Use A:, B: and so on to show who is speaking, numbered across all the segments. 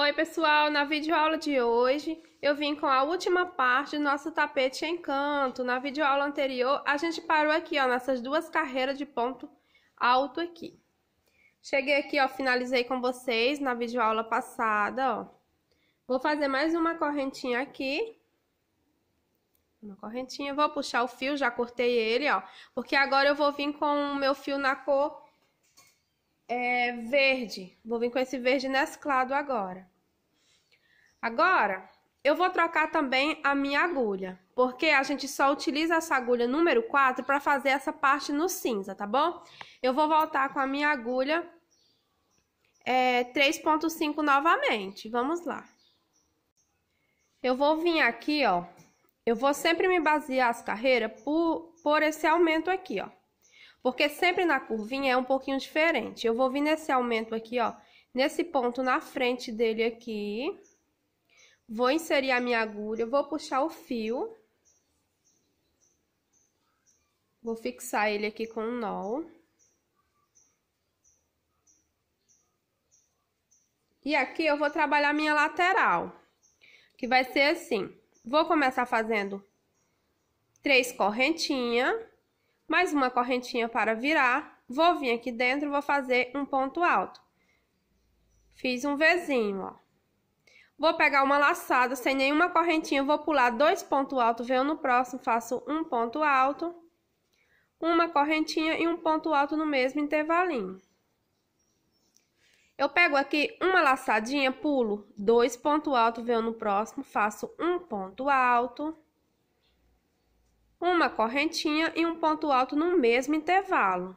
A: Oi, pessoal! Na videoaula de hoje, eu vim com a última parte do nosso tapete encanto. Na videoaula anterior, a gente parou aqui, ó, nessas duas carreiras de ponto alto aqui. Cheguei aqui, ó, finalizei com vocês na videoaula passada, ó. Vou fazer mais uma correntinha aqui. Uma correntinha, vou puxar o fio, já cortei ele, ó. Porque agora eu vou vir com o meu fio na cor é, verde. Vou vir com esse verde mesclado agora. Agora, eu vou trocar também a minha agulha, porque a gente só utiliza essa agulha número 4 para fazer essa parte no cinza, tá bom? Eu vou voltar com a minha agulha é, 3.5 novamente, vamos lá. Eu vou vir aqui, ó, eu vou sempre me basear as carreiras por, por esse aumento aqui, ó. Porque sempre na curvinha é um pouquinho diferente. Eu vou vir nesse aumento aqui, ó, nesse ponto na frente dele aqui Vou inserir a minha agulha, vou puxar o fio. Vou fixar ele aqui com um nó. E aqui eu vou trabalhar minha lateral, que vai ser assim. Vou começar fazendo três correntinhas, mais uma correntinha para virar. Vou vir aqui dentro, vou fazer um ponto alto. Fiz um Vzinho, ó. Vou pegar uma laçada sem nenhuma correntinha, vou pular dois pontos altos, venho no próximo, faço um ponto alto, uma correntinha e um ponto alto no mesmo intervalinho. Eu pego aqui uma laçadinha, pulo dois pontos altos, venho no próximo, faço um ponto alto, uma correntinha e um ponto alto no mesmo intervalo.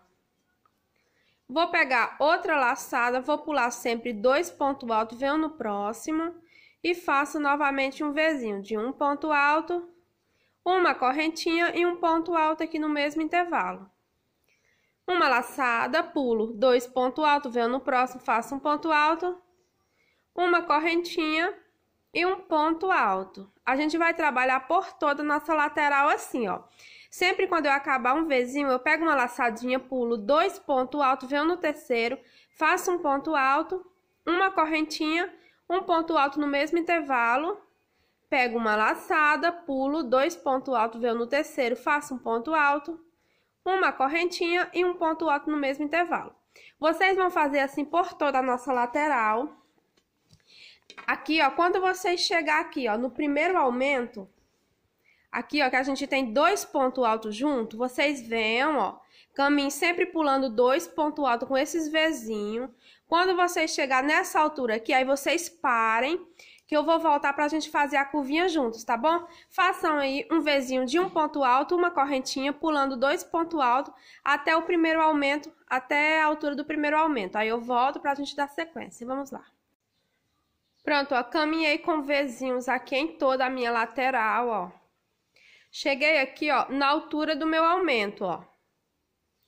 A: Vou pegar outra laçada, vou pular sempre dois pontos altos, venho no próximo, e faço novamente um Vzinho de um ponto alto, uma correntinha e um ponto alto aqui no mesmo intervalo. Uma laçada, pulo, dois ponto alto, venho no próximo, faço um ponto alto, uma correntinha e um ponto alto. A gente vai trabalhar por toda a nossa lateral assim, ó. Sempre quando eu acabar um vezinho, eu pego uma laçadinha, pulo dois ponto alto, venho no terceiro, faço um ponto alto, uma correntinha um ponto alto no mesmo intervalo, pego uma laçada, pulo, dois pontos altos, venho no terceiro, faço um ponto alto, uma correntinha e um ponto alto no mesmo intervalo. Vocês vão fazer assim por toda a nossa lateral. Aqui, ó, quando vocês chegar aqui, ó, no primeiro aumento, aqui, ó, que a gente tem dois pontos altos junto, vocês venham, ó, caminhem sempre pulando dois pontos altos com esses vizinhos quando vocês chegar nessa altura aqui, aí vocês parem, que eu vou voltar pra gente fazer a curvinha juntos, tá bom? Façam aí um vezinho de um ponto alto, uma correntinha, pulando dois pontos altos até o primeiro aumento, até a altura do primeiro aumento. Aí eu volto pra gente dar sequência. Vamos lá. Pronto, ó, caminhei com vezinhos aqui em toda a minha lateral, ó. Cheguei aqui, ó, na altura do meu aumento, ó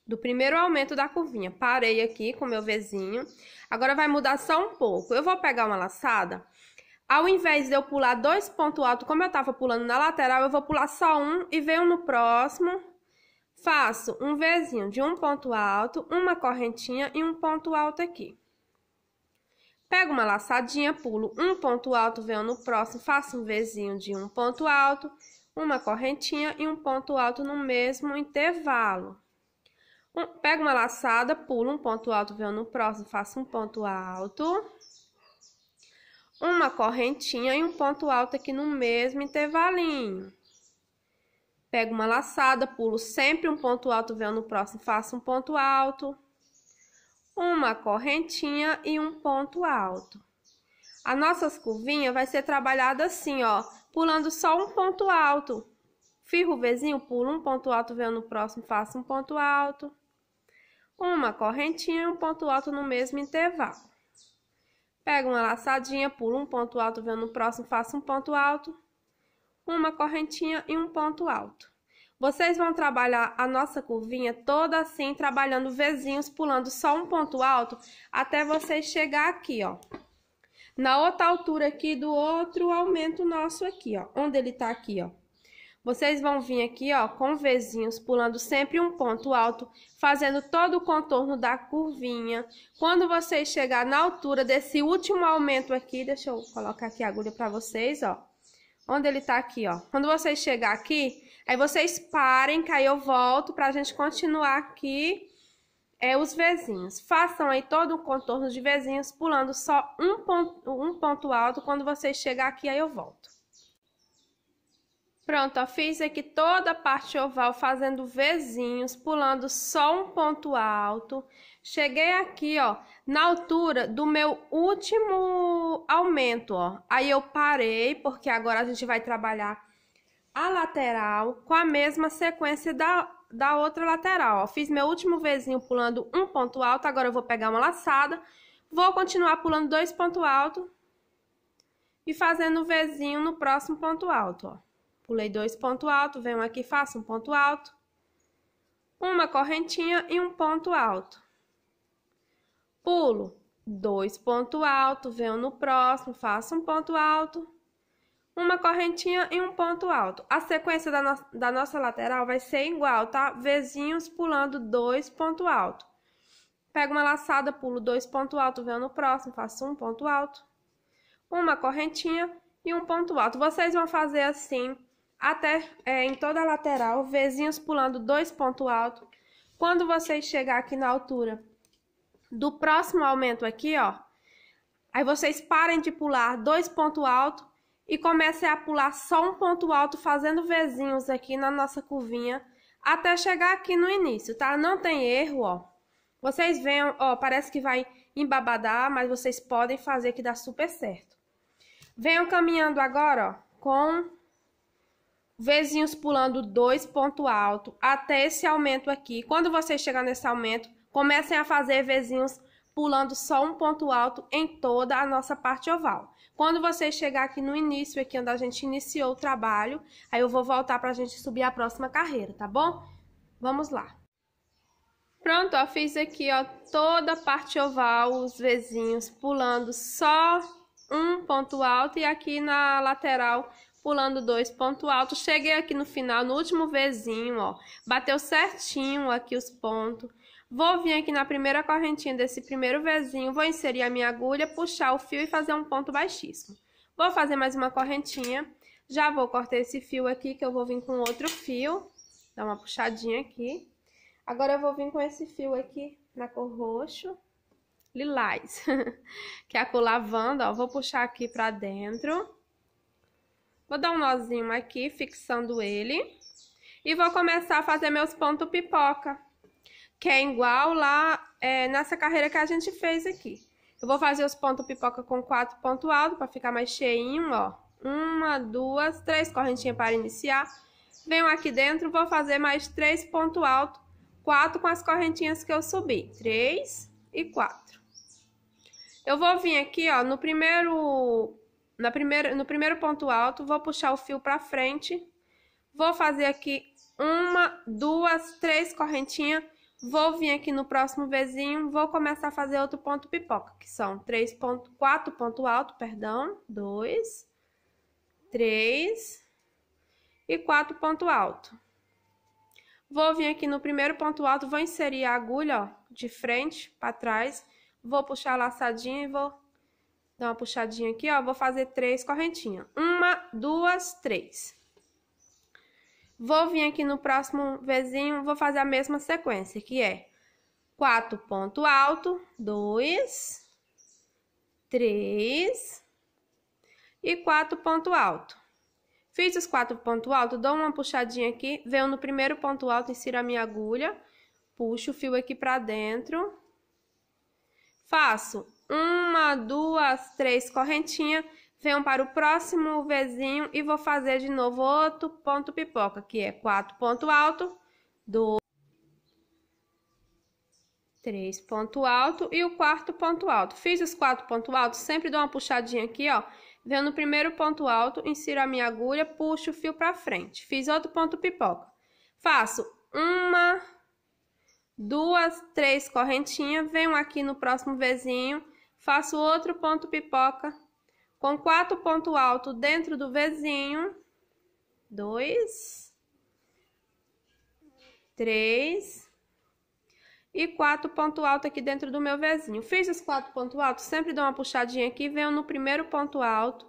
A: do primeiro aumento da curvinha. Parei aqui com meu Vzinho. Agora vai mudar só um pouco. Eu vou pegar uma laçada. Ao invés de eu pular dois pontos altos, como eu tava pulando na lateral, eu vou pular só um e venho no próximo. Faço um Vzinho de um ponto alto, uma correntinha e um ponto alto aqui. Pego uma laçadinha, pulo um ponto alto, venho no próximo, faço um Vzinho de um ponto alto, uma correntinha e um ponto alto no mesmo intervalo. Um, pega uma laçada, pula um ponto alto, venho no próximo, faço um ponto alto. Uma correntinha e um ponto alto aqui no mesmo intervalinho. Pego uma laçada, pulo sempre um ponto alto, venho no próximo, faço um ponto alto. Uma correntinha e um ponto alto. As nossas curvinhas vai ser trabalhada assim, ó, pulando só um ponto alto. Firro o vizinho, pulo um ponto alto, venho no próximo, faço um ponto alto uma correntinha e um ponto alto no mesmo intervalo. Pega uma laçadinha, pula um ponto alto, vem no próximo, faça um ponto alto, uma correntinha e um ponto alto. Vocês vão trabalhar a nossa curvinha toda assim, trabalhando vizinhos, pulando só um ponto alto, até vocês chegar aqui, ó. Na outra altura aqui do outro aumento nosso aqui, ó, onde ele tá aqui, ó. Vocês vão vir aqui, ó, com vezinhos, pulando sempre um ponto alto, fazendo todo o contorno da curvinha. Quando vocês chegar na altura desse último aumento aqui, deixa eu colocar aqui a agulha para vocês, ó. Onde ele tá aqui, ó. Quando vocês chegar aqui, aí vocês parem, que aí eu volto pra gente continuar aqui é, os vizinhos. Façam aí todo o contorno de vizinhos, pulando só um ponto, um ponto alto. Quando vocês chegar aqui, aí eu volto. Pronto, ó, fiz aqui toda a parte oval fazendo vezinhos, pulando só um ponto alto. Cheguei aqui, ó, na altura do meu último aumento, ó. Aí eu parei, porque agora a gente vai trabalhar a lateral com a mesma sequência da, da outra lateral, ó. Fiz meu último vezinho pulando um ponto alto, agora eu vou pegar uma laçada. Vou continuar pulando dois pontos altos e fazendo vezinho no próximo ponto alto, ó. Pulei dois ponto alto, venho aqui, faço um ponto alto, uma correntinha e um ponto alto. Pulo dois ponto alto, venho no próximo, faço um ponto alto, uma correntinha e um ponto alto. A sequência da, no da nossa lateral vai ser igual, tá? Vezinhos pulando dois ponto alto. Pego uma laçada, pulo dois ponto alto, venho no próximo, faço um ponto alto, uma correntinha e um ponto alto. Vocês vão fazer assim até é, em toda a lateral, vizinhos pulando dois pontos altos. Quando vocês chegar aqui na altura do próximo aumento aqui, ó, aí vocês parem de pular dois pontos altos e comecem a pular só um ponto alto, fazendo vezinhos aqui na nossa curvinha, até chegar aqui no início, tá? Não tem erro, ó. Vocês veem, ó, parece que vai embabadar, mas vocês podem fazer que dá super certo. Venham caminhando agora, ó, com vezinhos pulando dois ponto alto até esse aumento aqui. Quando vocês chegar nesse aumento, comecem a fazer vezinhos pulando só um ponto alto em toda a nossa parte oval. Quando vocês chegar aqui no início, aqui onde a gente iniciou o trabalho, aí eu vou voltar para a gente subir a próxima carreira, tá bom? Vamos lá. Pronto, ó, fiz aqui, ó, toda a parte oval, os vezinhos pulando só um ponto alto e aqui na lateral pulando dois ponto alto, cheguei aqui no final, no último vezinho, ó, bateu certinho aqui os pontos. Vou vir aqui na primeira correntinha desse primeiro vezinho, vou inserir a minha agulha, puxar o fio e fazer um ponto baixíssimo. Vou fazer mais uma correntinha, já vou cortar esse fio aqui, que eu vou vir com outro fio, dá uma puxadinha aqui. Agora eu vou vir com esse fio aqui na cor roxo, lilás, que é a cor lavanda, ó, vou puxar aqui pra dentro Vou dar um nozinho aqui, fixando ele. E vou começar a fazer meus pontos pipoca. Que é igual lá é, nessa carreira que a gente fez aqui. Eu vou fazer os pontos pipoca com quatro pontos altos para ficar mais cheinho, ó. Uma, duas, três correntinhas para iniciar. Venho aqui dentro, vou fazer mais três pontos altos, quatro com as correntinhas que eu subi. Três e quatro. Eu vou vir aqui, ó, no primeiro na primeira, no primeiro ponto alto, vou puxar o fio para frente, vou fazer aqui uma, duas, três correntinhas, vou vir aqui no próximo vizinho, vou começar a fazer outro ponto pipoca, que são três ponto, quatro ponto alto, perdão, dois, três e quatro ponto alto. Vou vir aqui no primeiro ponto alto, vou inserir a agulha, ó, de frente para trás, vou puxar a laçadinha e vou Dá uma puxadinha aqui, ó. Vou fazer três correntinhas. Uma, duas, três. Vou vir aqui no próximo vizinho, vou fazer a mesma sequência, que é quatro ponto alto, dois, três e quatro ponto alto. Fiz os quatro ponto alto, dou uma puxadinha aqui, venho no primeiro ponto alto, insiro a minha agulha, puxo o fio aqui pra dentro, faço uma, duas, três correntinhas, venho para o próximo vizinho e vou fazer de novo outro ponto pipoca, que é quatro ponto alto, dois, três ponto alto e o quarto ponto alto. Fiz os quatro ponto alto, sempre dou uma puxadinha aqui, ó. Venho no primeiro ponto alto, insiro a minha agulha, puxo o fio para frente. Fiz outro ponto pipoca. Faço uma, duas, três correntinhas, venho aqui no próximo vizinho faço outro ponto pipoca com quatro ponto alto dentro do vizinho, dois, três e quatro ponto alto aqui dentro do meu vizinho. Fiz os quatro ponto alto, sempre dou uma puxadinha aqui, venho no primeiro ponto alto,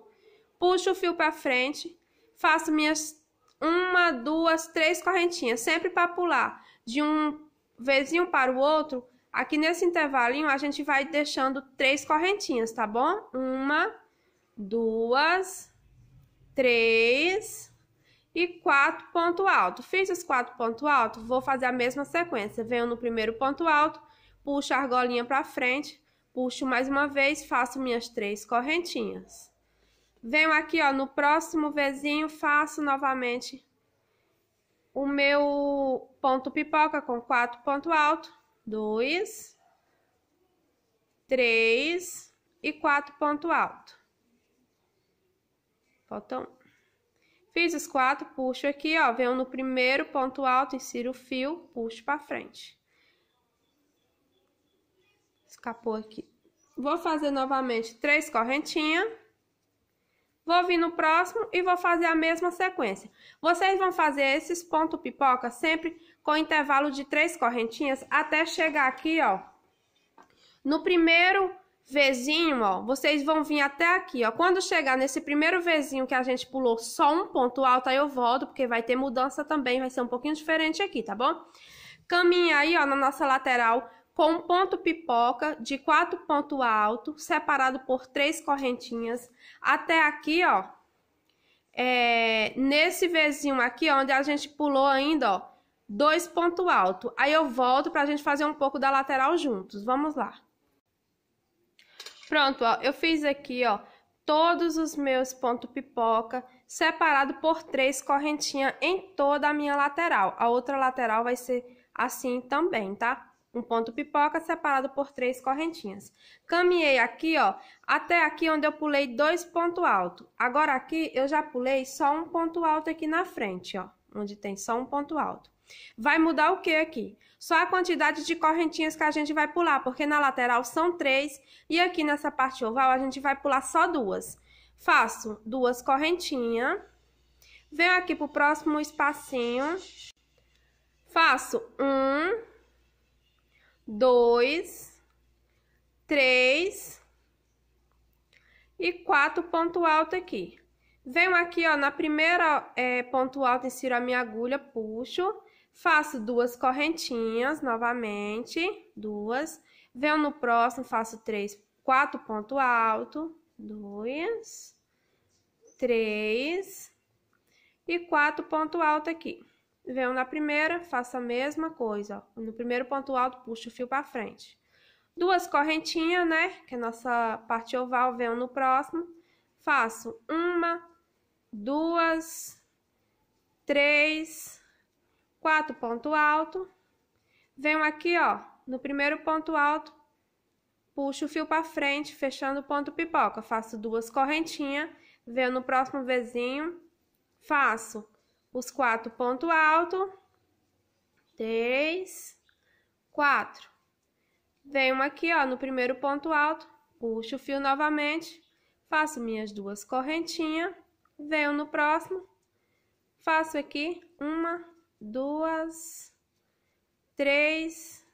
A: puxo o fio para frente, faço minhas uma, duas, três correntinhas, sempre para pular de um vizinho para o outro Aqui nesse intervalinho, a gente vai deixando três correntinhas, tá bom? Uma, duas, três e quatro ponto alto. Fiz os quatro ponto alto, vou fazer a mesma sequência. Venho no primeiro ponto alto, puxo a argolinha pra frente, puxo mais uma vez, faço minhas três correntinhas. Venho aqui, ó, no próximo vizinho, faço novamente o meu ponto pipoca com quatro ponto alto dois, três e quatro ponto alto. Faltam. Um. Fiz os quatro, puxo aqui, ó, venho no primeiro ponto alto, insiro o fio, puxo para frente. Escapou aqui. Vou fazer novamente três correntinhas. Vou vir no próximo e vou fazer a mesma sequência. Vocês vão fazer esses pontos pipoca sempre com intervalo de três correntinhas até chegar aqui, ó. No primeiro vezinho ó, vocês vão vir até aqui, ó. Quando chegar nesse primeiro vezinho que a gente pulou só um ponto alto, aí eu volto, porque vai ter mudança também, vai ser um pouquinho diferente aqui, tá bom? Caminha aí, ó, na nossa lateral com um ponto pipoca de quatro pontos alto, separado por três correntinhas, até aqui, ó. É, nesse vezinho aqui, ó, onde a gente pulou ainda, ó dois ponto alto. Aí eu volto para a gente fazer um pouco da lateral juntos. Vamos lá. Pronto, ó, eu fiz aqui, ó, todos os meus ponto pipoca separado por três correntinhas em toda a minha lateral. A outra lateral vai ser assim também, tá? Um ponto pipoca separado por três correntinhas. Caminhei aqui, ó, até aqui onde eu pulei dois ponto alto. Agora aqui eu já pulei só um ponto alto aqui na frente, ó, onde tem só um ponto alto. Vai mudar o que aqui? Só a quantidade de correntinhas que a gente vai pular, porque na lateral são três e aqui nessa parte oval a gente vai pular só duas. Faço duas correntinhas, venho aqui pro próximo espacinho, faço um, dois, três e quatro ponto alto aqui. Venho aqui, ó, na primeira é, ponto alto, insiro a minha agulha, puxo Faço duas correntinhas novamente, duas. Venho no próximo, faço três, quatro ponto alto, dois, três e quatro ponto alto aqui. Venho na primeira, faço a mesma coisa, ó. No primeiro ponto alto, puxo o fio para frente. Duas correntinhas, né? Que é a nossa parte oval, venho no próximo. Faço uma, duas, três, quatro ponto alto, venho aqui, ó, no primeiro ponto alto, puxo o fio para frente, fechando o ponto pipoca, faço duas correntinhas, venho no próximo vizinho, faço os quatro ponto alto, três, quatro. Venho aqui, ó, no primeiro ponto alto, puxo o fio novamente, faço minhas duas correntinhas, venho no próximo, faço aqui uma, duas, três,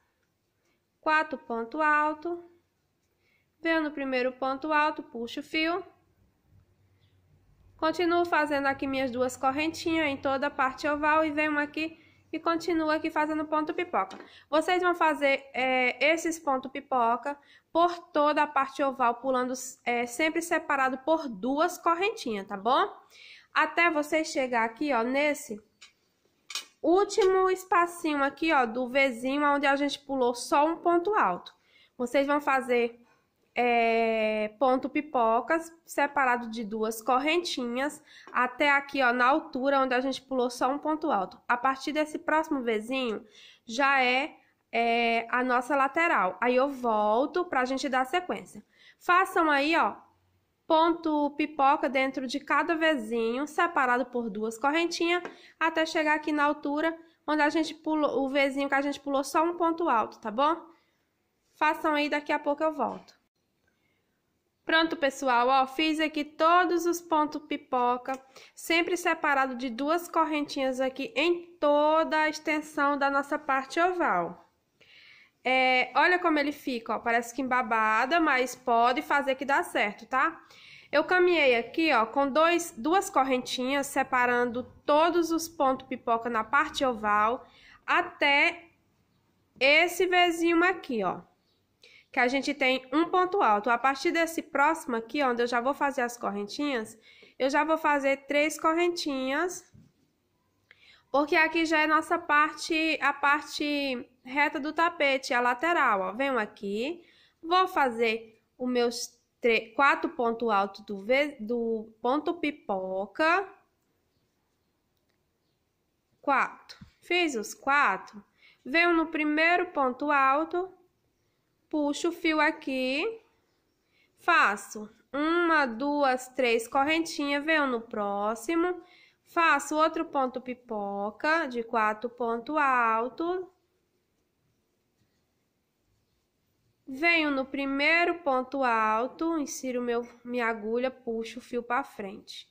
A: quatro ponto alto. Vendo o primeiro ponto alto, puxo o fio. Continuo fazendo aqui minhas duas correntinhas em toda a parte oval e venho aqui e continuo aqui fazendo ponto pipoca. Vocês vão fazer é, esses ponto pipoca por toda a parte oval, pulando é, sempre separado por duas correntinhas, tá bom? Até você chegar aqui, ó, nesse último espacinho aqui, ó, do vizinho, onde a gente pulou só um ponto alto. Vocês vão fazer é, ponto pipocas, separado de duas correntinhas, até aqui, ó, na altura onde a gente pulou só um ponto alto. A partir desse próximo vizinho, já é, é a nossa lateral. Aí eu volto pra gente dar sequência. Façam aí, ó, ponto pipoca dentro de cada vezinho, separado por duas correntinhas, até chegar aqui na altura onde a gente pulou, o vezinho que a gente pulou só um ponto alto, tá bom? Façam aí, daqui a pouco eu volto. Pronto, pessoal, ó, fiz aqui todos os pontos pipoca, sempre separado de duas correntinhas aqui em toda a extensão da nossa parte oval. É, olha como ele fica, ó, parece que embabada, mas pode fazer que dá certo, tá? Eu caminhei aqui, ó, com dois, duas correntinhas separando todos os pontos pipoca na parte oval até esse vizinho aqui, ó. Que a gente tem um ponto alto. A partir desse próximo aqui, ó, onde eu já vou fazer as correntinhas, eu já vou fazer três correntinhas. Porque aqui já é nossa parte, a parte reta do tapete, a lateral, ó. Venho aqui, vou fazer os meus quatro pontos altos do, do ponto pipoca. Quatro. Fiz os quatro. Venho no primeiro ponto alto, puxo o fio aqui, faço uma, duas, três correntinhas, venho no próximo, faço outro ponto pipoca de quatro ponto alto, Venho no primeiro ponto alto, insiro meu, minha agulha, puxo o fio para frente.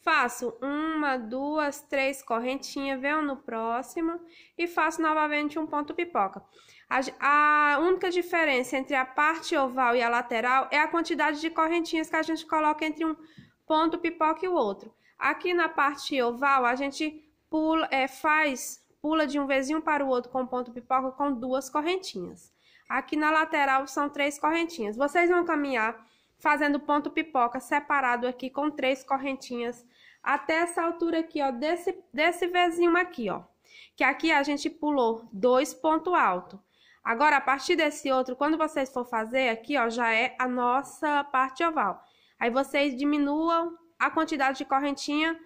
A: Faço uma, duas, três correntinhas, venho no próximo e faço novamente um ponto pipoca. A, a única diferença entre a parte oval e a lateral é a quantidade de correntinhas que a gente coloca entre um ponto pipoca e o outro. Aqui na parte oval, a gente pula, é, faz, pula de um vizinho para o outro com ponto pipoca com duas correntinhas. Aqui na lateral são três correntinhas. Vocês vão caminhar fazendo ponto pipoca separado aqui com três correntinhas até essa altura aqui, ó, desse, desse vizinho aqui, ó. Que aqui a gente pulou dois pontos altos. Agora, a partir desse outro, quando vocês for fazer aqui, ó, já é a nossa parte oval. Aí vocês diminuam a quantidade de correntinha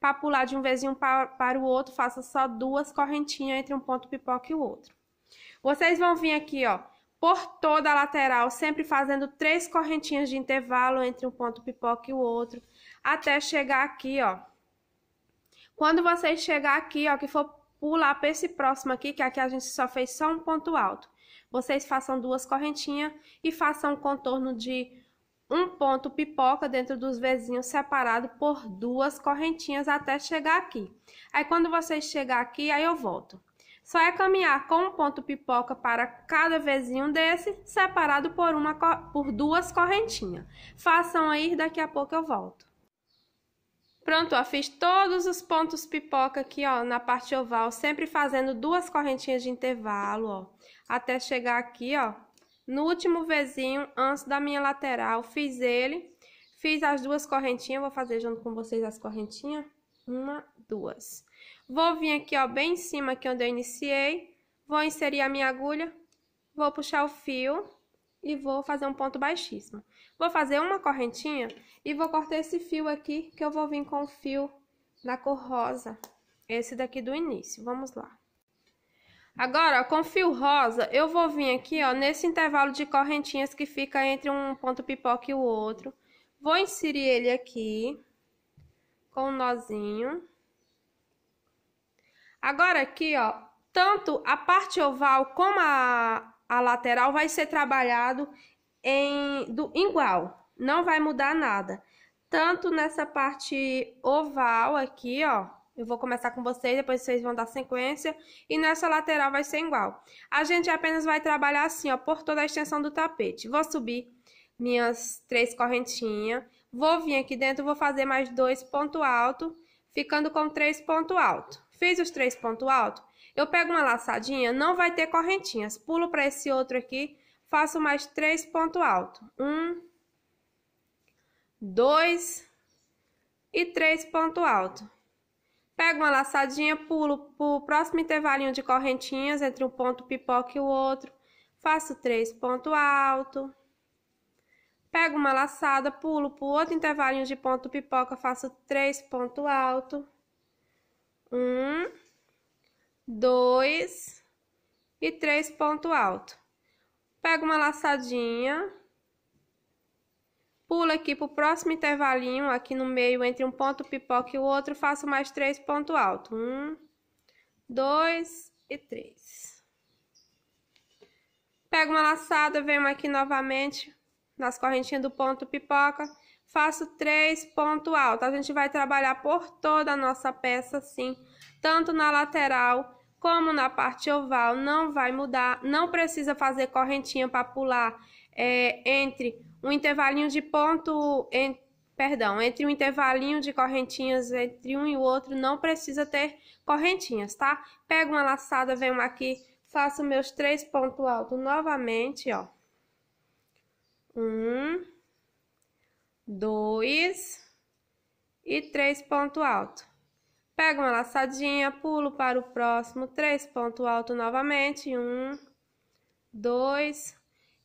A: para pular de um vizinho para, para o outro, faça só duas correntinhas entre um ponto pipoca e o outro. Vocês vão vir aqui, ó, por toda a lateral, sempre fazendo três correntinhas de intervalo entre um ponto pipoca e o outro, até chegar aqui, ó. Quando vocês chegar aqui, ó, que for pular para esse próximo aqui, que aqui a gente só fez só um ponto alto. Vocês façam duas correntinhas e façam um contorno de um ponto pipoca dentro dos vizinhos separado por duas correntinhas até chegar aqui. Aí quando vocês chegar aqui, aí eu volto. Só é caminhar com um ponto pipoca para cada vezinho desse, separado por, uma, por duas correntinhas. Façam aí, daqui a pouco eu volto. Pronto, ó, fiz todos os pontos pipoca aqui, ó, na parte oval, sempre fazendo duas correntinhas de intervalo, ó, até chegar aqui, ó, no último vezinho, antes da minha lateral, fiz ele, fiz as duas correntinhas, vou fazer junto com vocês as correntinhas, uma, duas. Vou vir aqui, ó, bem em cima aqui onde eu iniciei. Vou inserir a minha agulha. Vou puxar o fio e vou fazer um ponto baixíssimo. Vou fazer uma correntinha e vou cortar esse fio aqui, que eu vou vir com o fio na cor rosa. Esse daqui do início, vamos lá. Agora, ó, com fio rosa, eu vou vir aqui, ó, nesse intervalo de correntinhas que fica entre um ponto pipoca e o outro. Vou inserir ele aqui, com um nozinho. Agora aqui, ó, tanto a parte oval como a, a lateral vai ser trabalhado em do igual, não vai mudar nada. Tanto nessa parte oval aqui, ó, eu vou começar com vocês, depois vocês vão dar sequência. E nessa lateral vai ser igual. A gente apenas vai trabalhar assim, ó, por toda a extensão do tapete. Vou subir minhas três correntinhas. Vou vir aqui dentro, vou fazer mais dois ponto alto, ficando com três ponto alto. Fiz os três pontos altos? Eu pego uma laçadinha, não vai ter correntinhas. Pulo para esse outro aqui, faço mais três pontos altos. Um, dois e três pontos altos. Pego uma laçadinha, pulo para o próximo intervalinho de correntinhas entre um ponto pipoca e o outro. Faço três pontos altos. Pego uma laçada, pulo para o outro intervalinho de ponto pipoca, faço três pontos altos. Um, dois e três ponto alto. Pega uma laçadinha. Pula aqui pro próximo intervalinho, aqui no meio, entre um ponto pipoca e o outro, faço mais três ponto alto. Um, dois e três. Pego uma laçada, venho aqui novamente nas correntinhas do ponto pipoca faço três ponto alto. A gente vai trabalhar por toda a nossa peça assim, tanto na lateral como na parte oval, não vai mudar, não precisa fazer correntinha para pular é, entre um intervalinho de ponto, em, perdão, entre um intervalinho de correntinhas entre um e o outro, não precisa ter correntinhas, tá? Pego uma laçada, venho aqui, faço meus três pontos altos novamente, ó. Um, dois e três ponto alto. Pego uma laçadinha, pulo para o próximo, três ponto alto novamente, um, dois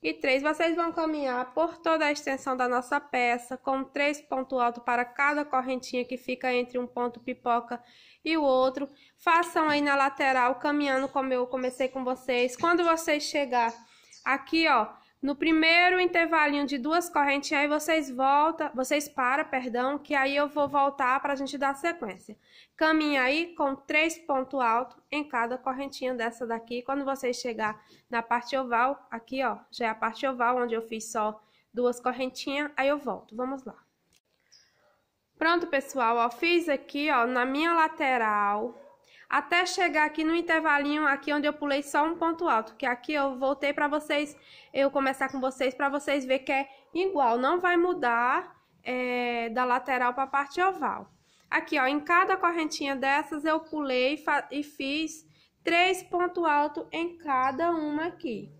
A: e três. Vocês vão caminhar por toda a extensão da nossa peça, com três ponto alto para cada correntinha que fica entre um ponto pipoca e o outro. Façam aí na lateral, caminhando como eu comecei com vocês. Quando vocês chegar aqui, ó, no primeiro intervalinho de duas correntes, aí vocês volta, vocês para, perdão, que aí eu vou voltar para a gente dar sequência. Caminha aí com três pontos altos em cada correntinha dessa daqui. Quando vocês chegar na parte oval, aqui ó, já é a parte oval onde eu fiz só duas correntinhas, aí eu volto. Vamos lá. Pronto, pessoal, ó, fiz aqui ó, na minha lateral até chegar aqui no intervalinho aqui onde eu pulei só um ponto alto, que aqui eu voltei para vocês, eu começar com vocês para vocês ver que é igual, não vai mudar é, da lateral para a parte oval. Aqui, ó, em cada correntinha dessas eu pulei e fiz três pontos altos em cada uma aqui,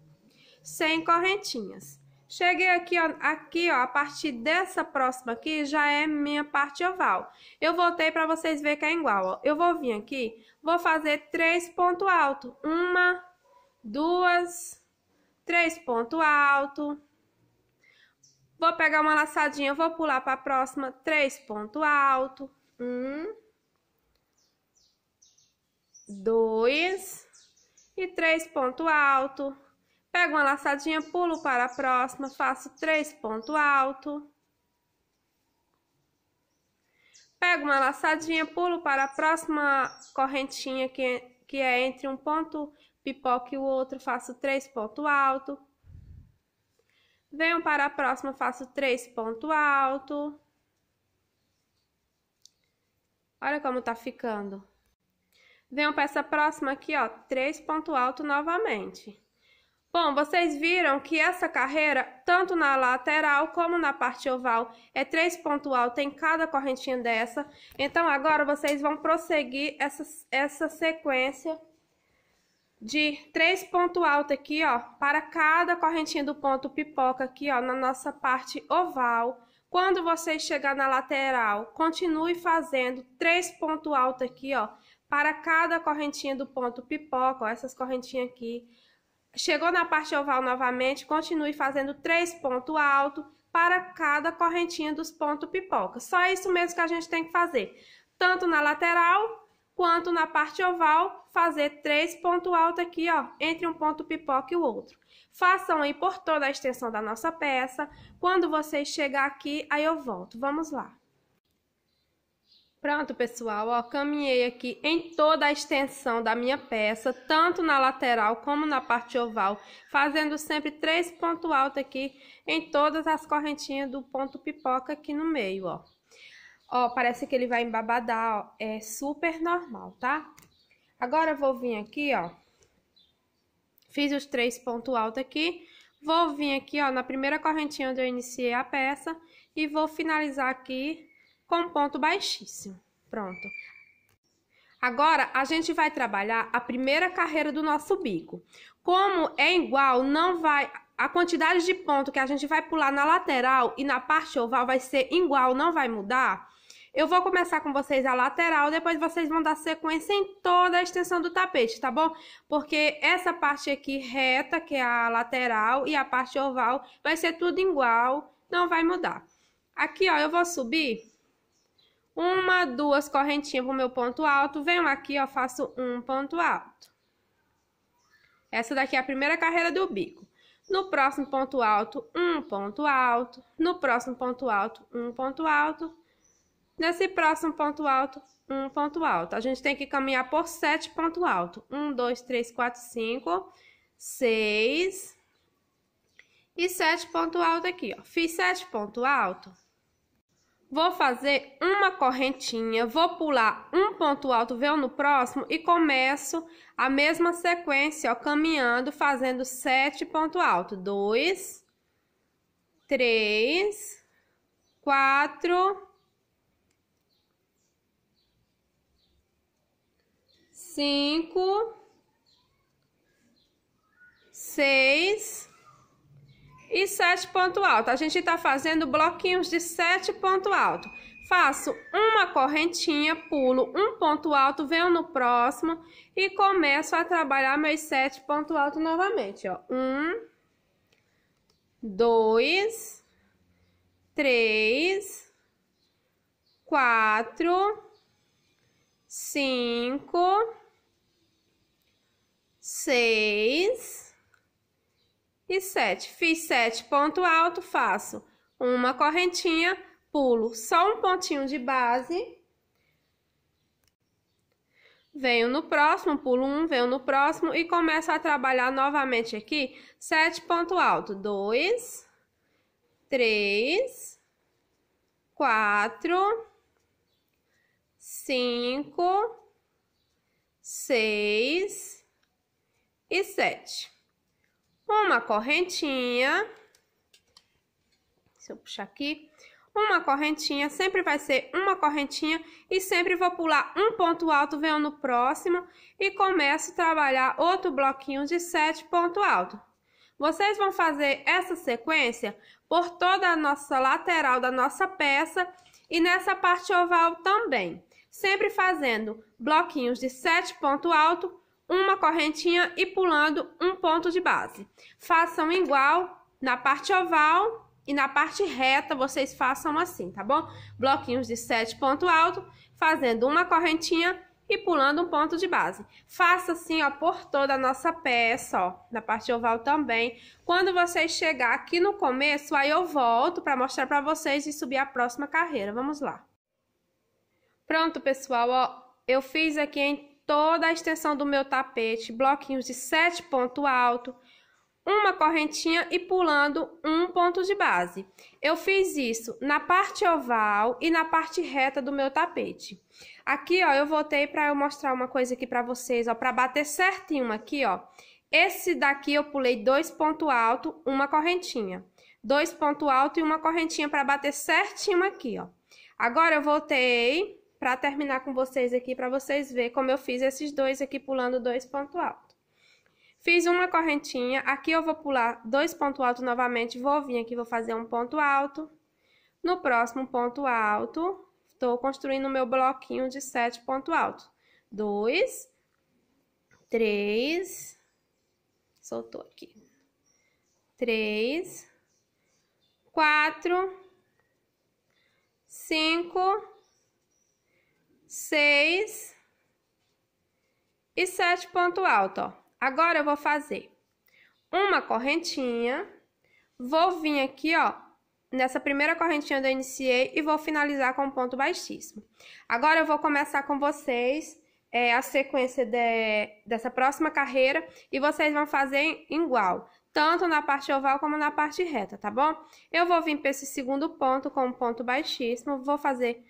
A: sem correntinhas. Cheguei aqui, ó, aqui, ó, a partir dessa próxima aqui já é minha parte oval. Eu voltei para vocês verem que é igual, ó. Eu vou vir aqui, vou fazer três pontos altos. Uma, duas, três pontos altos. Vou pegar uma laçadinha, vou pular para a próxima, três pontos altos. Um, dois e três pontos altos. Pego uma laçadinha, pulo para a próxima, faço três ponto alto. Pego uma laçadinha, pulo para a próxima correntinha que, que é entre um ponto pipoca e o outro, faço três ponto alto. Venho para a próxima, faço três ponto alto. Olha como tá ficando. Venho para essa próxima aqui, ó, três ponto alto novamente. Bom, vocês viram que essa carreira, tanto na lateral como na parte oval, é três ponto alto em cada correntinha dessa. Então, agora vocês vão prosseguir essa, essa sequência de três ponto alto aqui, ó, para cada correntinha do ponto pipoca aqui, ó, na nossa parte oval. Quando vocês chegar na lateral, continue fazendo três ponto alto aqui, ó, para cada correntinha do ponto pipoca, ó, essas correntinhas aqui Chegou na parte oval novamente, continue fazendo três pontos altos para cada correntinha dos pontos pipoca. Só isso mesmo que a gente tem que fazer. Tanto na lateral quanto na parte oval, fazer três pontos altos aqui, ó, entre um ponto pipoca e o outro. Façam aí por toda a extensão da nossa peça. Quando vocês chegar aqui, aí eu volto. Vamos lá. Pronto, pessoal, ó, caminhei aqui em toda a extensão da minha peça, tanto na lateral como na parte oval, fazendo sempre três pontos altos aqui em todas as correntinhas do ponto pipoca aqui no meio, ó. Ó, parece que ele vai embabadar, ó, é super normal, tá? Agora, eu vou vir aqui, ó, fiz os três pontos altos aqui, vou vir aqui, ó, na primeira correntinha onde eu iniciei a peça e vou finalizar aqui com ponto baixíssimo. Pronto. Agora, a gente vai trabalhar a primeira carreira do nosso bico. Como é igual, não vai a quantidade de ponto que a gente vai pular na lateral e na parte oval vai ser igual, não vai mudar. Eu vou começar com vocês a lateral, depois vocês vão dar sequência em toda a extensão do tapete, tá bom? Porque essa parte aqui reta, que é a lateral, e a parte oval, vai ser tudo igual, não vai mudar. Aqui, ó, eu vou subir uma, duas correntinhas pro meu ponto alto, venho aqui, ó, faço um ponto alto. Essa daqui é a primeira carreira do bico. No próximo ponto alto, um ponto alto. No próximo ponto alto, um ponto alto. Nesse próximo ponto alto, um ponto alto. A gente tem que caminhar por sete ponto alto. Um, dois, três, quatro, cinco, seis e sete ponto alto aqui, ó. Fiz sete ponto alto, Vou fazer uma correntinha, vou pular um ponto alto, veio no próximo e começo a mesma sequência, ó, caminhando, fazendo sete ponto alto. Dois, três, quatro, cinco, seis, e 7 ponto alto. A gente está fazendo bloquinhos de 7 ponto alto. Faço uma correntinha, pulo um ponto alto, venho no próximo e começo a trabalhar meus 7 ponto alto novamente, ó. um dois três quatro cinco seis e 7. Fiz 7 ponto alto, faço uma correntinha, pulo só um pontinho de base. Venho no próximo, pulo um, venho no próximo e começo a trabalhar novamente aqui. Sete ponto alto. Dois, três, quatro, cinco, seis e sete uma correntinha. se eu puxar aqui. Uma correntinha, sempre vai ser uma correntinha e sempre vou pular um ponto alto, venho no próximo e começo a trabalhar outro bloquinho de sete ponto alto. Vocês vão fazer essa sequência por toda a nossa lateral da nossa peça e nessa parte oval também. Sempre fazendo bloquinhos de sete ponto alto uma correntinha e pulando um ponto de base. Façam igual na parte oval e na parte reta vocês façam assim, tá bom? Bloquinhos de sete ponto alto, fazendo uma correntinha e pulando um ponto de base. Faça assim, ó, por toda a nossa peça, ó, na parte oval também. Quando vocês chegar aqui no começo, aí eu volto para mostrar para vocês e subir a próxima carreira. Vamos lá. Pronto, pessoal, ó, eu fiz aqui em toda a extensão do meu tapete, bloquinhos de 7 pontos alto, uma correntinha e pulando um ponto de base. Eu fiz isso na parte oval e na parte reta do meu tapete. Aqui, ó, eu voltei para eu mostrar uma coisa aqui para vocês, ó, para bater certinho aqui, ó. Esse daqui eu pulei dois ponto alto, uma correntinha. Dois ponto alto e uma correntinha para bater certinho aqui, ó. Agora eu voltei para terminar com vocês aqui, para vocês ver como eu fiz esses dois aqui pulando dois ponto alto. Fiz uma correntinha, aqui eu vou pular dois ponto alto novamente, vou vir aqui, vou fazer um ponto alto. No próximo ponto alto, estou construindo o meu bloquinho de sete ponto alto. Dois, três, soltou aqui. Três, quatro, cinco 6 e 7 ponto alto, ó. Agora eu vou fazer uma correntinha, vou vir aqui, ó, nessa primeira correntinha que eu iniciei e vou finalizar com um ponto baixíssimo. Agora eu vou começar com vocês é, a sequência de, dessa próxima carreira e vocês vão fazer igual, tanto na parte oval como na parte reta, tá bom? Eu vou vir para esse segundo ponto com um ponto baixíssimo, vou fazer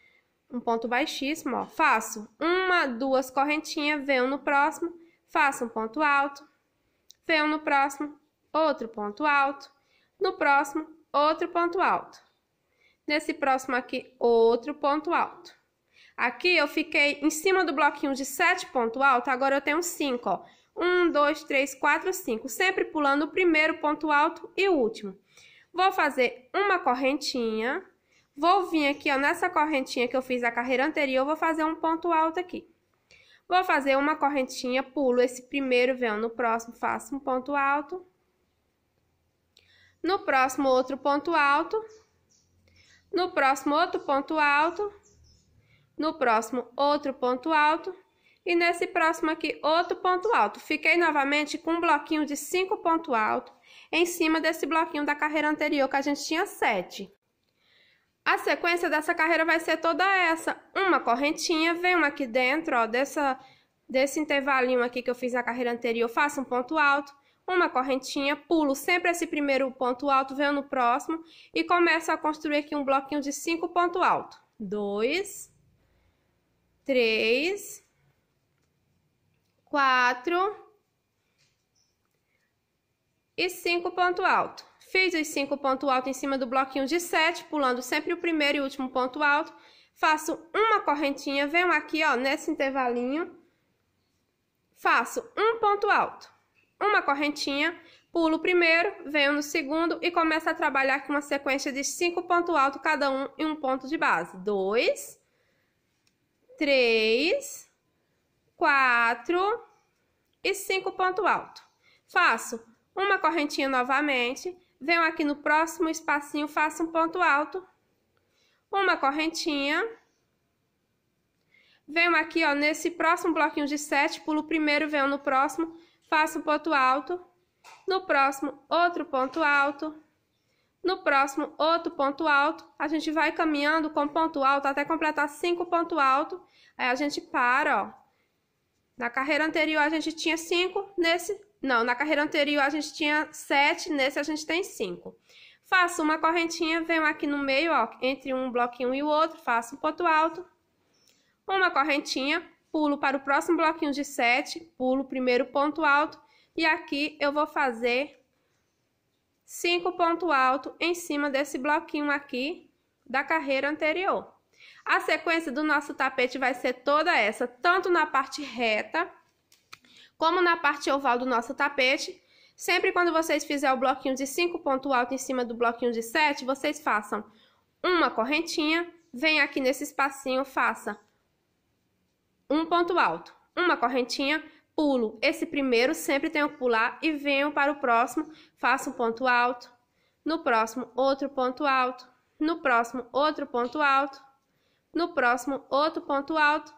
A: um ponto baixíssimo, ó, faço uma, duas correntinhas, venho no próximo, faço um ponto alto, venho no próximo, outro ponto alto, no próximo, outro ponto alto. Nesse próximo aqui, outro ponto alto. Aqui eu fiquei em cima do bloquinho de sete ponto alto, agora eu tenho cinco, ó. Um, dois, três, quatro, cinco, sempre pulando o primeiro ponto alto e o último. Vou fazer uma correntinha, Vou vir aqui, ó, nessa correntinha que eu fiz a carreira anterior, vou fazer um ponto alto aqui. Vou fazer uma correntinha, pulo esse primeiro, venho no próximo, faço um ponto alto. No próximo, outro ponto alto. No próximo, outro ponto alto. No próximo, outro ponto alto. E nesse próximo aqui, outro ponto alto. Fiquei novamente com um bloquinho de cinco ponto alto em cima desse bloquinho da carreira anterior que a gente tinha sete. A sequência dessa carreira vai ser toda essa. Uma correntinha, vem uma aqui dentro, ó, dessa, desse intervalinho aqui que eu fiz na carreira anterior, faço um ponto alto, uma correntinha, pulo sempre esse primeiro ponto alto, venho no próximo e começo a construir aqui um bloquinho de cinco ponto alto. Dois, três, quatro e cinco ponto alto. Fiz os cinco pontos altos em cima do bloquinho de sete, pulando sempre o primeiro e último ponto alto. Faço uma correntinha, venho aqui, ó, nesse intervalinho. Faço um ponto alto, uma correntinha, pulo o primeiro, venho no segundo e começo a trabalhar com uma sequência de cinco pontos altos cada um e um ponto de base. Dois, três, quatro e cinco ponto alto. Faço uma correntinha novamente, Venho aqui no próximo espacinho, faço um ponto alto, uma correntinha. Venho aqui, ó, nesse próximo bloquinho de sete, pulo o primeiro, venho no próximo, faço um ponto alto. No próximo, outro ponto alto. No próximo, outro ponto alto. A gente vai caminhando com ponto alto até completar cinco ponto alto. Aí a gente para, ó. Na carreira anterior a gente tinha cinco, nesse não, na carreira anterior a gente tinha sete, nesse a gente tem cinco. Faço uma correntinha, venho aqui no meio, ó, entre um bloquinho e o outro, faço um ponto alto, uma correntinha, pulo para o próximo bloquinho de sete, pulo o primeiro ponto alto, e aqui eu vou fazer cinco ponto alto em cima desse bloquinho aqui da carreira anterior. A sequência do nosso tapete vai ser toda essa, tanto na parte reta como na parte oval do nosso tapete. Sempre quando vocês fizerem o bloquinho de 5 ponto alto em cima do bloquinho de 7, vocês façam uma correntinha, vem aqui nesse espacinho, faça um ponto alto, uma correntinha, pulo esse primeiro, sempre tenho que pular e venho para o próximo, faço um ponto alto, no próximo outro ponto alto, no próximo outro ponto alto, no próximo outro ponto alto,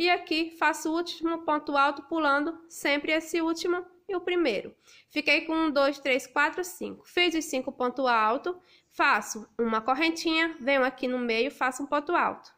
A: e aqui faço o último ponto alto pulando sempre esse último e o primeiro. Fiquei com 1, dois, três, quatro, cinco. Fiz os cinco pontos alto, faço uma correntinha, venho aqui no meio, faço um ponto alto.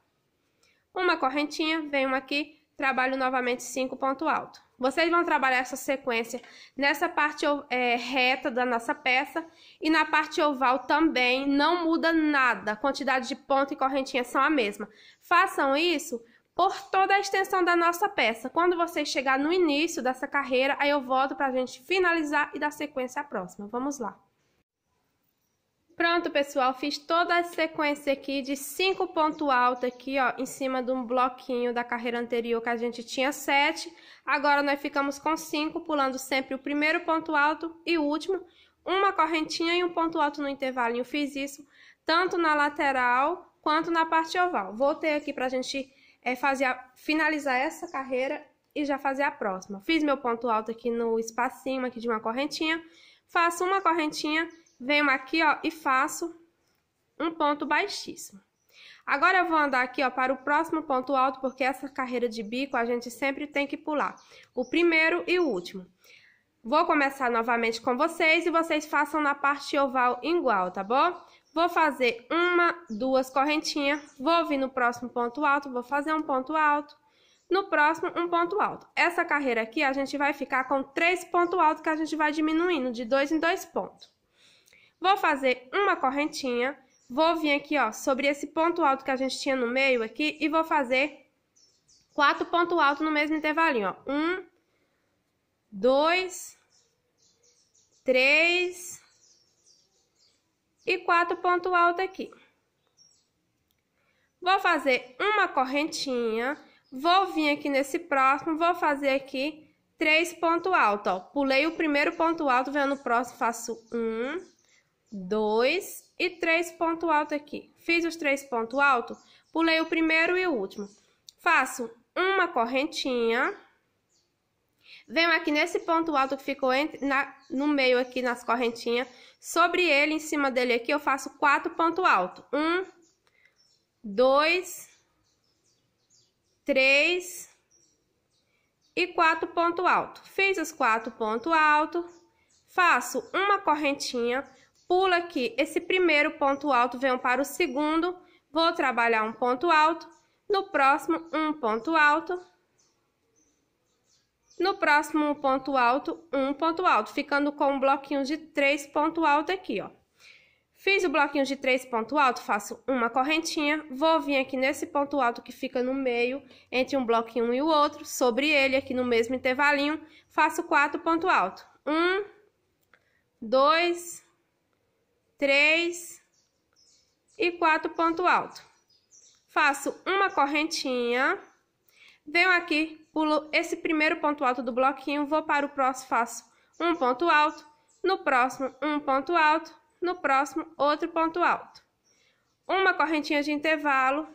A: Uma correntinha, venho aqui, trabalho novamente cinco pontos alto. Vocês vão trabalhar essa sequência nessa parte é, reta da nossa peça e na parte oval também, não muda nada. A quantidade de ponto e correntinha são a mesma. Façam isso por toda a extensão da nossa peça. Quando você chegar no início dessa carreira, aí eu volto para a gente finalizar e dar sequência à próxima. Vamos lá. Pronto, pessoal, fiz toda a sequência aqui de cinco pontos altos aqui, ó, em cima de um bloquinho da carreira anterior que a gente tinha sete. Agora nós ficamos com cinco, pulando sempre o primeiro ponto alto e o último. Uma correntinha e um ponto alto no intervalinho. Fiz isso tanto na lateral quanto na parte oval. Voltei aqui pra gente é fazer a, finalizar essa carreira e já fazer a próxima. Fiz meu ponto alto aqui no espacinho aqui de uma correntinha, faço uma correntinha, venho aqui, ó, e faço um ponto baixíssimo. Agora eu vou andar aqui, ó, para o próximo ponto alto, porque essa carreira de bico a gente sempre tem que pular o primeiro e o último. Vou começar novamente com vocês e vocês façam na parte oval igual, tá bom? Vou fazer uma, duas correntinhas, vou vir no próximo ponto alto, vou fazer um ponto alto, no próximo um ponto alto. Essa carreira aqui a gente vai ficar com três pontos altos que a gente vai diminuindo de dois em dois pontos. Vou fazer uma correntinha, vou vir aqui, ó, sobre esse ponto alto que a gente tinha no meio aqui e vou fazer quatro pontos altos no mesmo intervalinho, ó. Um, dois, três e quatro ponto alto aqui. Vou fazer uma correntinha, vou vir aqui nesse próximo, vou fazer aqui três ponto alto, ó. Pulei o primeiro ponto alto, venho no próximo, faço um, dois e três ponto alto aqui. Fiz os três ponto alto, pulei o primeiro e o último. Faço uma correntinha Venho aqui nesse ponto alto que ficou entre, na, no meio aqui nas correntinhas. Sobre ele, em cima dele aqui, eu faço quatro pontos altos. Um, dois, três e quatro pontos altos. Fiz os quatro pontos altos, faço uma correntinha, pulo aqui esse primeiro ponto alto, venho para o segundo, vou trabalhar um ponto alto, no próximo um ponto alto no próximo ponto alto, um ponto alto, ficando com um bloquinho de três ponto alto aqui, ó. Fiz o bloquinho de três ponto alto, faço uma correntinha, vou vir aqui nesse ponto alto que fica no meio, entre um bloquinho e o outro, sobre ele, aqui no mesmo intervalinho, faço quatro ponto alto. Um, dois, três e quatro ponto alto. Faço uma correntinha, venho aqui Pulo esse primeiro ponto alto do bloquinho, vou para o próximo, faço um ponto alto, no próximo um ponto alto, no próximo outro ponto alto. Uma correntinha de intervalo,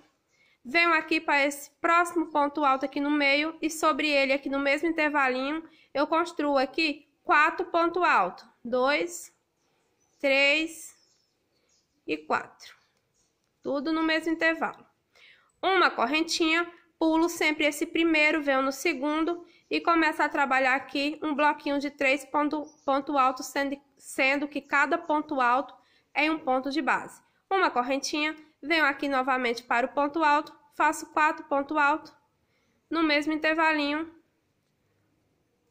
A: venho aqui para esse próximo ponto alto aqui no meio e sobre ele aqui no mesmo intervalinho, eu construo aqui quatro ponto alto, dois, três e quatro, tudo no mesmo intervalo. Uma correntinha, pulo sempre esse primeiro, venho no segundo e começo a trabalhar aqui um bloquinho de três pontos ponto altos, sendo, sendo que cada ponto alto é um ponto de base. Uma correntinha, venho aqui novamente para o ponto alto, faço quatro ponto alto no mesmo intervalinho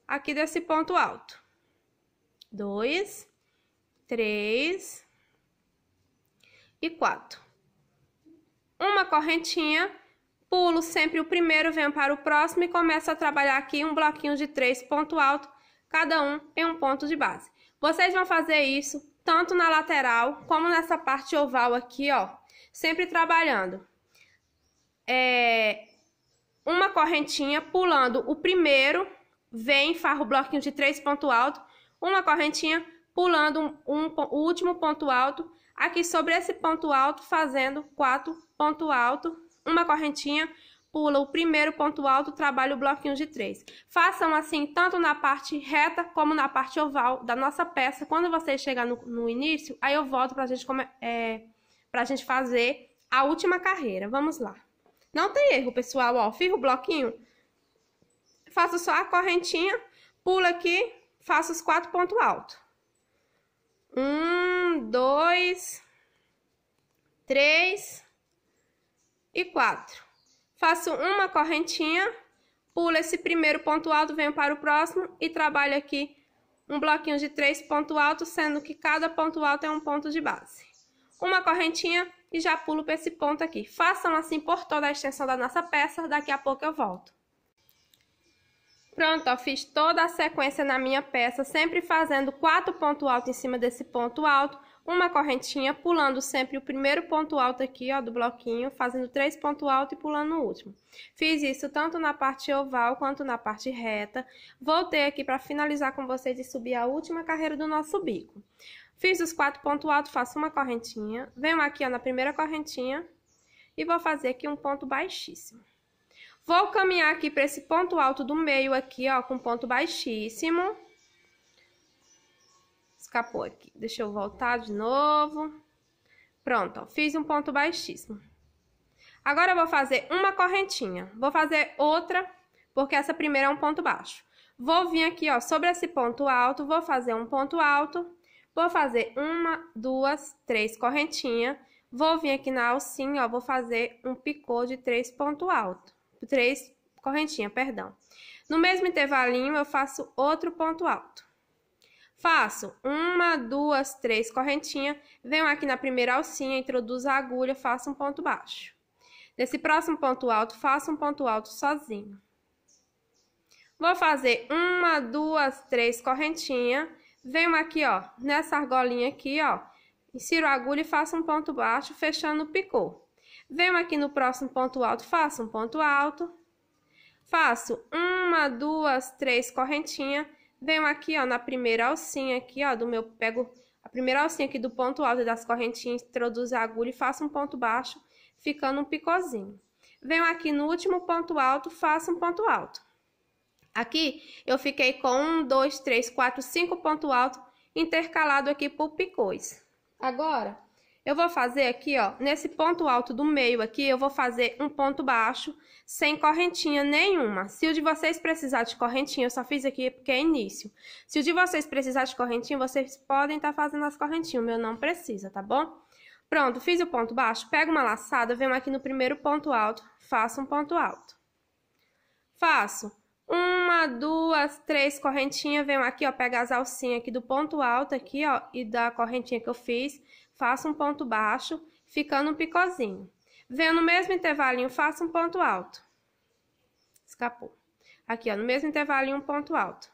A: aqui desse ponto alto. Dois, três e quatro. Uma correntinha pulo, sempre o primeiro venho para o próximo e começo a trabalhar aqui um bloquinho de três ponto alto, cada um em um ponto de base. Vocês vão fazer isso tanto na lateral como nessa parte oval aqui, ó, sempre trabalhando. É, uma correntinha pulando o primeiro, vem, farro o bloquinho de três ponto alto, uma correntinha pulando um, um, o último ponto alto, aqui sobre esse ponto alto fazendo quatro ponto alto uma correntinha, pula o primeiro ponto alto, trabalha o bloquinho de três. Façam assim tanto na parte reta como na parte oval da nossa peça. Quando vocês chegar no, no início, aí eu volto pra gente, come, é, pra gente fazer a última carreira. Vamos lá. Não tem erro, pessoal, ó, firro o bloquinho, faço só a correntinha, pula aqui, faço os quatro pontos altos. Um, dois, três, e 4. Faço uma correntinha, pulo esse primeiro ponto alto, venho para o próximo e trabalho aqui um bloquinho de três pontos altos, sendo que cada ponto alto é um ponto de base. Uma correntinha e já pulo para esse ponto aqui. Façam assim por toda a extensão da nossa peça, daqui a pouco eu volto. Pronto, ó, fiz toda a sequência na minha peça, sempre fazendo quatro pontos altos em cima desse ponto alto, uma correntinha, pulando sempre o primeiro ponto alto aqui, ó, do bloquinho, fazendo três pontos altos e pulando o último. Fiz isso tanto na parte oval quanto na parte reta. Voltei aqui para finalizar com vocês e subir a última carreira do nosso bico. Fiz os quatro pontos altos, faço uma correntinha, venho aqui, ó, na primeira correntinha e vou fazer aqui um ponto baixíssimo. Vou caminhar aqui para esse ponto alto do meio aqui, ó, com ponto baixíssimo escapou aqui. Deixa eu voltar de novo. Pronto, ó, fiz um ponto baixíssimo. Agora eu vou fazer uma correntinha. Vou fazer outra, porque essa primeira é um ponto baixo. Vou vir aqui, ó, sobre esse ponto alto, vou fazer um ponto alto. Vou fazer uma, duas, três correntinhas. Vou vir aqui na alcinha, ó, vou fazer um picô de três pontos alto. Três correntinhas, perdão. No mesmo intervalinho, eu faço outro ponto alto. Faço uma, duas, três correntinha, venho aqui na primeira alcinha, introduzo a agulha, faço um ponto baixo. Nesse próximo ponto alto, faço um ponto alto sozinho. Vou fazer uma, duas, três correntinha, venho aqui, ó, nessa argolinha aqui, ó, insiro a agulha e faço um ponto baixo, fechando o picô. Venho aqui no próximo ponto alto, faço um ponto alto, faço uma, duas, três correntinha, Venho aqui, ó, na primeira alcinha aqui, ó, do meu... Pego a primeira alcinha aqui do ponto alto das correntinhas, introduzo a agulha e faço um ponto baixo, ficando um picozinho. Venho aqui no último ponto alto, faço um ponto alto. Aqui, eu fiquei com um, dois, três, quatro, cinco ponto alto intercalado aqui por picôs. Agora... Eu vou fazer aqui, ó, nesse ponto alto do meio aqui, eu vou fazer um ponto baixo sem correntinha nenhuma. Se o de vocês precisar de correntinha, eu só fiz aqui porque é início. Se o de vocês precisar de correntinha, vocês podem estar tá fazendo as correntinhas, o meu não precisa, tá bom? Pronto, fiz o ponto baixo, pego uma laçada, venho aqui no primeiro ponto alto, faço um ponto alto. Faço uma, duas, três correntinhas, venho aqui, ó, pego as alcinhas aqui do ponto alto aqui, ó, e da correntinha que eu fiz, faça um ponto baixo, ficando um picozinho. Vendo o mesmo intervalinho, faça um ponto alto. Escapou. Aqui, ó, no mesmo intervalinho, um ponto alto.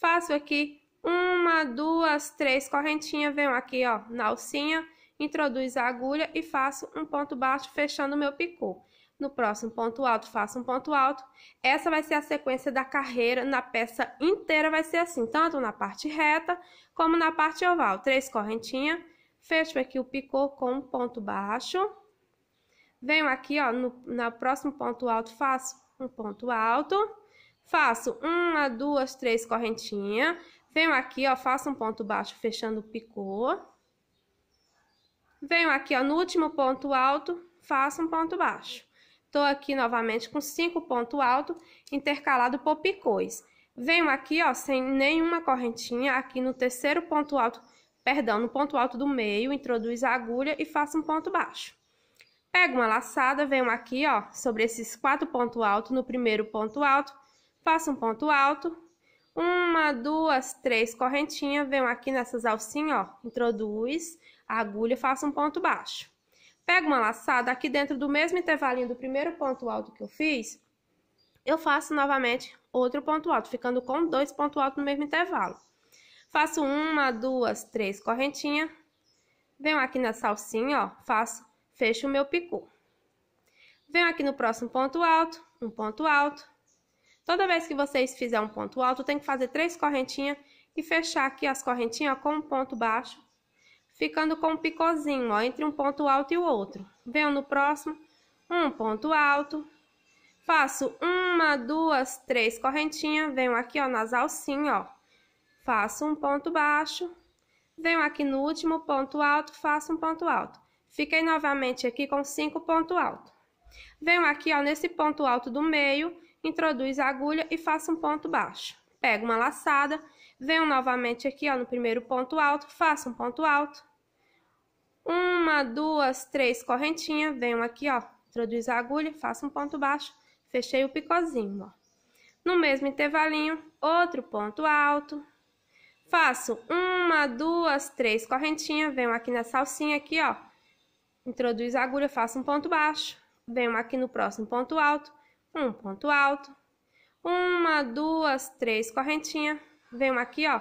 A: Faço aqui uma, duas, três correntinhas, venho aqui, ó, na alcinha, introduzo a agulha e faço um ponto baixo, fechando o meu picô. No próximo ponto alto, faço um ponto alto. Essa vai ser a sequência da carreira na peça inteira, vai ser assim, tanto na parte reta como na parte oval. Três correntinhas, Fecho aqui o picô com um ponto baixo. Venho aqui, ó, no, no próximo ponto alto, faço um ponto alto. Faço uma, duas, três correntinhas. Venho aqui, ó, faço um ponto baixo fechando o picô. Venho aqui, ó, no último ponto alto, faço um ponto baixo. Tô aqui novamente com cinco ponto alto intercalado por picôs. Venho aqui, ó, sem nenhuma correntinha, aqui no terceiro ponto alto perdão, no ponto alto do meio, introduz a agulha e faça um ponto baixo. Pego uma laçada, venho aqui, ó, sobre esses quatro pontos altos, no primeiro ponto alto, faço um ponto alto, uma, duas, três correntinhas, venho aqui nessas alcinhas, ó, introduz a agulha, faço um ponto baixo. Pego uma laçada aqui dentro do mesmo intervalinho do primeiro ponto alto que eu fiz, eu faço novamente outro ponto alto, ficando com dois pontos altos no mesmo intervalo. Faço uma, duas, três correntinhas. Venho aqui na salsinha, ó, faço, fecho o meu picô. Venho aqui no próximo ponto alto, um ponto alto. Toda vez que vocês fizer um ponto alto, tem que fazer três correntinhas e fechar aqui as correntinhas com um ponto baixo, ficando com um picôzinho, ó, entre um ponto alto e o outro. Venho no próximo, um ponto alto, faço uma, duas, três correntinhas, venho aqui, ó, nas alcinhas, ó, faço um ponto baixo, venho aqui no último ponto alto, faço um ponto alto. Fiquei novamente aqui com cinco ponto alto. Venho aqui ó, nesse ponto alto do meio, introduz a agulha e faço um ponto baixo. Pego uma laçada, venho novamente aqui ó, no primeiro ponto alto, faço um ponto alto. Uma, duas, três correntinhas, venho aqui ó, introduz a agulha, faço um ponto baixo, fechei o picozinho ó. No mesmo intervalinho, outro ponto alto, Faço uma, duas, três correntinha, venho aqui nessa alcinha aqui, ó. Introduzo a agulha, faço um ponto baixo, venho aqui no próximo ponto alto, um ponto alto. Uma, duas, três correntinha, venho aqui, ó.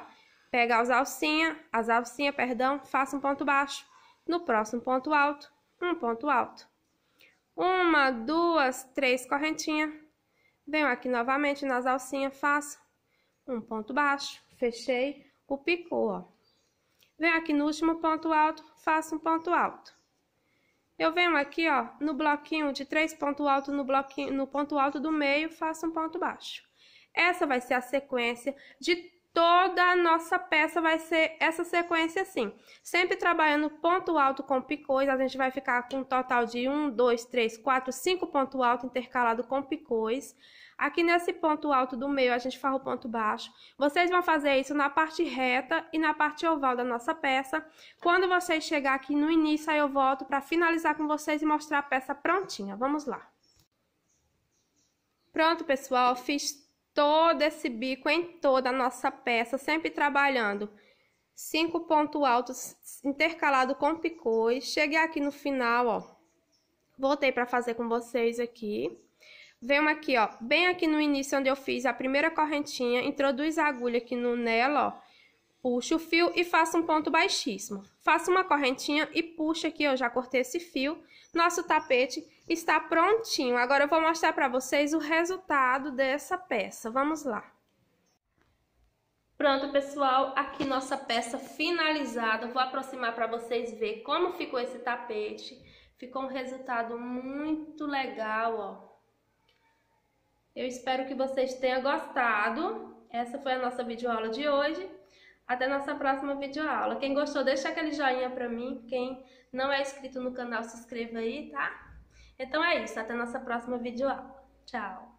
A: Pega as alcinhas, as alcinhas, perdão, faço um ponto baixo. No próximo ponto alto, um ponto alto. Uma, duas, três correntinha. Venho aqui novamente nas alcinhas, faço um ponto baixo, fechei o picô, ó. Venho aqui no último ponto alto, faço um ponto alto. Eu venho aqui, ó, no bloquinho de três pontos altos, no, bloquinho, no ponto alto do meio, faço um ponto baixo. Essa vai ser a sequência de toda a nossa peça vai ser essa sequência assim. Sempre trabalhando ponto alto com picôs, a gente vai ficar com um total de um dois três quatro cinco ponto alto intercalado com picôs. Aqui nesse ponto alto do meio, a gente faz o ponto baixo. Vocês vão fazer isso na parte reta e na parte oval da nossa peça. Quando vocês chegar aqui no início, aí eu volto para finalizar com vocês e mostrar a peça prontinha. Vamos lá. Pronto, pessoal, fiz todo esse bico em toda a nossa peça, sempre trabalhando cinco pontos altos intercalado com picôs. Cheguei aqui no final, ó. Voltei para fazer com vocês aqui. Vem aqui, ó, bem aqui no início onde eu fiz a primeira correntinha, introduz a agulha aqui no nelo, ó, puxo o fio e faço um ponto baixíssimo. Faço uma correntinha e puxo aqui, eu já cortei esse fio. Nosso tapete está prontinho. Agora eu vou mostrar para vocês o resultado dessa peça. Vamos lá. Pronto, pessoal, aqui nossa peça finalizada. Vou aproximar para vocês ver como ficou esse tapete. Ficou um resultado muito legal, ó. Eu espero que vocês tenham gostado. Essa foi a nossa videoaula de hoje. Até nossa próxima videoaula. Quem gostou, deixa aquele joinha pra mim. Quem não é inscrito no canal, se inscreva aí, tá? Então é isso. Até nossa próxima videoaula. Tchau!